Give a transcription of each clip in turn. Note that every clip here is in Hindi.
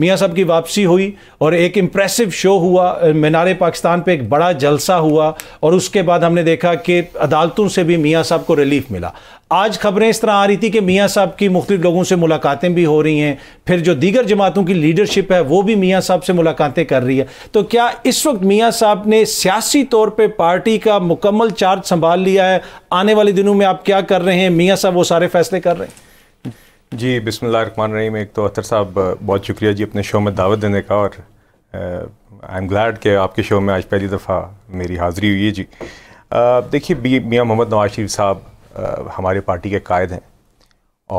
मियाँ साहब की वापसी हुई और एक इम्प्रेसिव शो हुआ मीनार पाकिस्तान पे एक बड़ा जलसा हुआ और उसके बाद हमने देखा कि अदालतों से भी मियाँ साहब को रिलीफ मिला आज खबरें इस तरह आ रही थी कि मियाँ साहब की मुख्तु लोगों से मुलाकातें भी हो रही हैं फिर जो दीगर जमातों की लीडरशिप है वो भी मियाँ साहब से मुलाकातें कर रही है तो क्या इस वक्त मियाँ साहब ने सियासी तौर पर पार्टी का मुकम्मल चार्ज संभाल लिया है आने वाले दिनों में आप क्या कर रहे हैं मियाँ साहब वो सारे फैसले कर रहे हैं जी बिसमान रहीम एक तो अतर साहब बहुत शुक्रिया जी अपने शो में दावत देने का और आई एम ग्लैड कि आपके शो में आज पहली दफ़ा मेरी हाज़िरी हुई है जी देखिए बी मियाँ मोहम्मद नवाज शरीफ साहब हमारे पार्टी के कायद हैं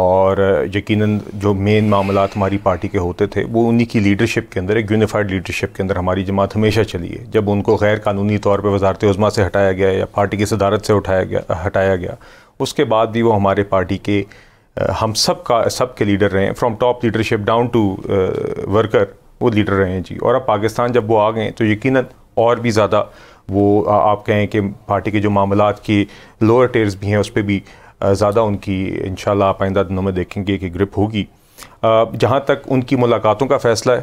और यकीनन जो मेन मामला हमारी पार्टी के होते थे वो उन्हीं की लीडरशिप के अंदर एक यूनिफाइड लीडरशिप के अंदर हमारी जमात हमेशा चली है जब उनको गैर कानूनी तौर पर वजारत उज़मा से हटाया गया या पार्टी की सदारत से उठाया गया हटाया गया उसके बाद भी वो हमारे पार्टी के हम सब का सब के लीडर रहे हैं from top leadership down to worker वो लीडर रहे हैं जी और अब पाकिस्तान जब वो आ गए तो यकीन और भी ज़्यादा वो आ, आप कहें कि पार्टी के जो मामला की लोअर टेयर्स भी हैं उस पर भी ज़्यादा उनकी इन शाला आप आइंदा दिनों में देखेंगे कि ग्रिप होगी जहाँ तक उनकी मुलाकातों का फ़ैसला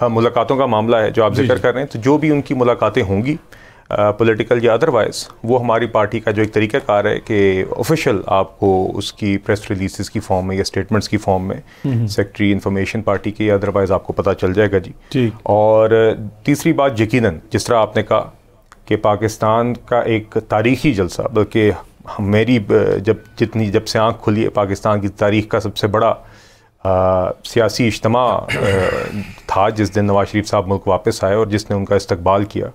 है मुलाकातों का मामला है जो आप जिक्र कर रहे हैं तो जो भी उनकी मुलाकातें होंगी पॉलिटिकल या अदरवाइज़ वो हमारी पार्टी का जो एक तरीका कार है कि ऑफिशियल आपको उसकी प्रेस रिलीज़ की फॉर्म में या स्टेटमेंट्स की फॉर्म में सेक्रेटरी इन्फॉर्मेशन पार्टी की या अदरवाइज़ आपको पता चल जाएगा जी और तीसरी बात यकीन जिस तरह आपने कहा कि पाकिस्तान का एक तारीखी जलसा बल्कि मेरी जब जितनी जब से आँख खुली है पाकिस्तान की तारीख का सबसे बड़ा आ, सियासी इज्तम था जिस दिन नवाज शरीफ साहब मुल्क वापस आए और जिसने उनका इस्तबाल किया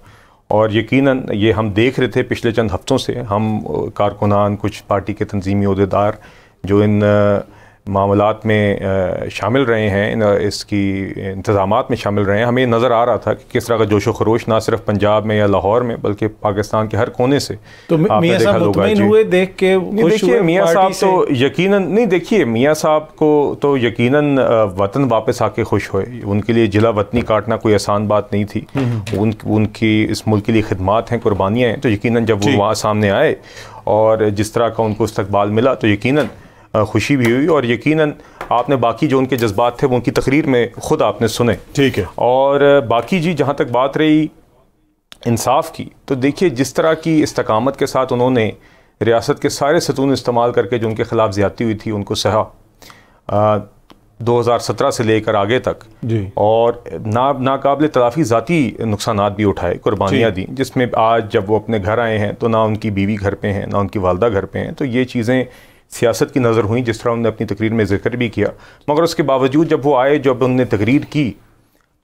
और यकीनन ये हम देख रहे थे पिछले चंद हफ्तों से हम कारकुनान कुछ पार्टी के तंजीमी अहदेदार जो इन आ, मामलात में शामिल रहे हैं इसकी इंतज़ाम में शामिल रहे हैं हमें नज़र आ रहा था कि किस तरह का जोश खरोश ना सिर्फ पंजाब में या लाहौर में बल्कि पाकिस्तान के हर कोने से तो मियाँ साहब हुए देख के देखिए मियाँ साहब तो यकीन नहीं देखिए मियाँ साहब को तो यकीन वतन वापस आके खुश हुए उनके लिए जिला वतनी काटना कोई आसान बात नहीं थी हम्म, हम्म, हम्म। उन उनकी इस मुल्क के लिए खदमात हैं कुर्बानियाँ हैं तो यकीन जब वो वहाँ सामने आए और जिस तरह का उनको इस्तबाल मिला तो यकीनन खुशी भी हुई और यकीनन आपने बाकी जो उनके जज्बात थे वो उनकी तकरीर में ख़ुद आपने सुने ठीक है और बाकी जी जहाँ तक बात रही इंसाफ की तो देखिए जिस तरह की इस्तकामत के साथ उन्होंने रियासत के सारे सतून इस्तेमाल करके जो उनके ख़िलाफ़ ज़्यादती हुई थी उनको सहा 2017 से लेकर आगे तक जी और ना नाकबिल तलाफ़ी ज़ाती नुकसान भी उठाए कुर्बानियाँ दी जिसमें आज जब वो अपने घर आए हैं तो ना उनकी बीवी घर पे हैं ना उनकी वालदा घर पे हैं तो ये चीज़ें सियासत की नज़र हुई जिस तरह उन्होंने अपनी तकरीर में जिक्र भी किया मगर उसके बावजूद जब वो आए जब उन्होंने तकरीर की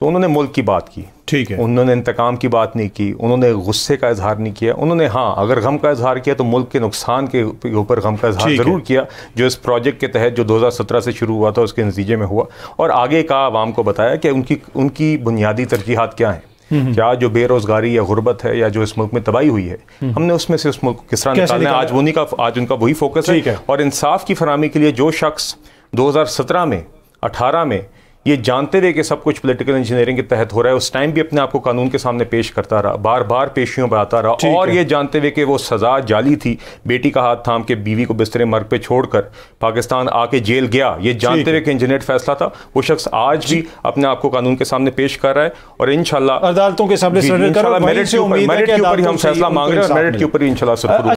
तो उन्होंने मुल्क की बात की ठीक है उन्होंने इंतकाम की बात नहीं की उन्होंने गुस्से का इजहार नहीं किया उन्होंने हाँ अगर गम का इजहार किया तो मुल्क के नुकसान के ऊपर गम का इजहार ज़रूर किया जो इस प्रोजेक्ट के तहत जो 2017 से शुरू हुआ था उसके नतीजे में हुआ और आगे का आवाम को बताया कि उनकी उनकी बुनियादी तरजीहत क्या हैं हम्म। क्या जो बेरोजगारी या गुर्बत है या जो इस मुल्क में तबाही हुई है हम्म। हमने उसमें से उस मुल्क को किस तरह निकालना है आज उन्हीं का आज उनका वही फोकस है और इंसाफ की फरहमी के लिए जो शख्स 2017 में 18 में ये जानते रहे कि सब कुछ पॉलिटिकल इंजीनियरिंग के तहत हो रहा है उस टाइम भी अपने आप को कानून के सामने पेश करता रहा बार बार पेशियों पर आता रहा और ये जानते हुए कि वो सज़ा जाली थी बेटी का हाथ थाम के बीवी को बिस्तरे मर्ग पे छोड़कर पाकिस्तान आके जेल गया ये जानते हुए कि इंजीनियर फैसला था वो शख्स आज भी अपने आप को कानून के सामने पेश कर रहा है और इनशाला अदालतों के सामने मेरिट के ऊपर हम फैसला मांग रहे हैं मेरिट के ऊपर इनशाला